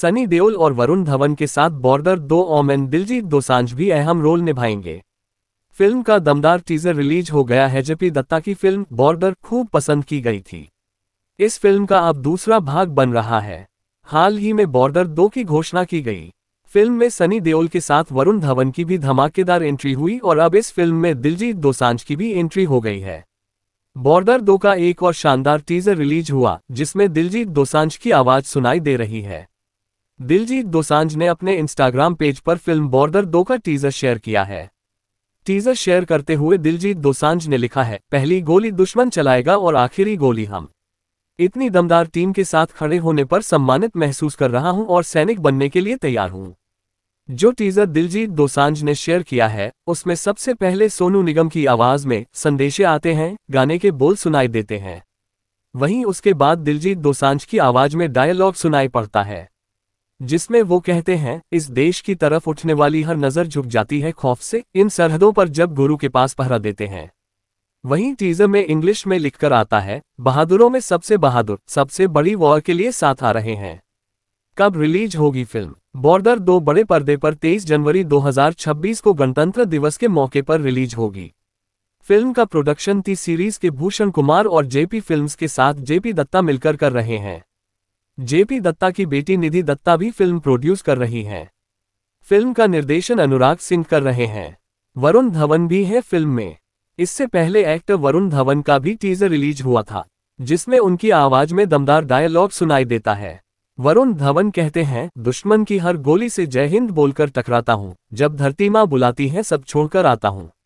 सनी देओल और वरुण धवन के साथ बॉर्डर दो ओमेन दिलजीत दोसांझ भी अहम रोल निभाएंगे फिल्म का दमदार टीजर रिलीज हो गया है जबकि दत्ता की फिल्म बॉर्डर खूब पसंद की गई थी इस फिल्म का अब दूसरा भाग बन रहा है हाल ही में बॉर्डर दो की घोषणा की गई फिल्म में सनी देओल के साथ वरुण धवन की भी धमाकेदार एंट्री हुई और अब इस फिल्म में दिलजीत दोसांझ की भी एंट्री हो गई है बॉर्डर दो का एक और शानदार टीजर रिलीज हुआ जिसमें दिलजीत दोसांझ की आवाज सुनाई दे रही है दिलजीत दोसांझ ने अपने इंस्टाग्राम पेज पर फिल्म बॉर्डर दो का टीजर शेयर किया है टीजर शेयर करते हुए दिलजीत दोसांझ ने लिखा है पहली गोली दुश्मन चलाएगा और आखिरी गोली हम इतनी दमदार टीम के साथ खड़े होने पर सम्मानित महसूस कर रहा हूं और सैनिक बनने के लिए तैयार हूं जो टीजर दिलजीत दोसांझ ने शेयर किया है उसमें सबसे पहले सोनू निगम की आवाज में संदेशे आते हैं गाने के बोल सुनाई देते हैं वहीं उसके बाद दिलजीत दोसांझ की आवाज में डायलॉग सुनाई पड़ता है जिसमें वो कहते हैं इस देश की तरफ उठने वाली हर नज़र झुक जाती है खौफ से इन सरहदों पर जब गुरु के पास पहरा देते हैं वहीं टीजर में इंग्लिश में लिखकर आता है बहादुरों में सबसे बहादुर सबसे बड़ी वॉर के लिए साथ आ रहे हैं कब रिलीज होगी फिल्म बॉर्डर दो बड़े पर्दे पर 23 जनवरी 2026 को गणतंत्र दिवस के मौके पर रिलीज होगी फिल्म का प्रोडक्शन टी सीरीज के भूषण कुमार और जेपी फिल्म्स के साथ जेपी दत्ता मिलकर कर रहे हैं जेपी दत्ता की बेटी निधि दत्ता भी फिल्म प्रोड्यूस कर रही हैं फिल्म का निर्देशन अनुराग सिंह कर रहे हैं वरुण धवन भी है फिल्म में इससे पहले एक्टर वरुण धवन का भी टीजर रिलीज हुआ था जिसमें उनकी आवाज में दमदार डायलॉग सुनाई देता है वरुण धवन कहते हैं दुश्मन की हर गोली से जय हिंद बोलकर टकराता हूँ जब धरती माँ बुलाती है सब छोड़कर आता हूँ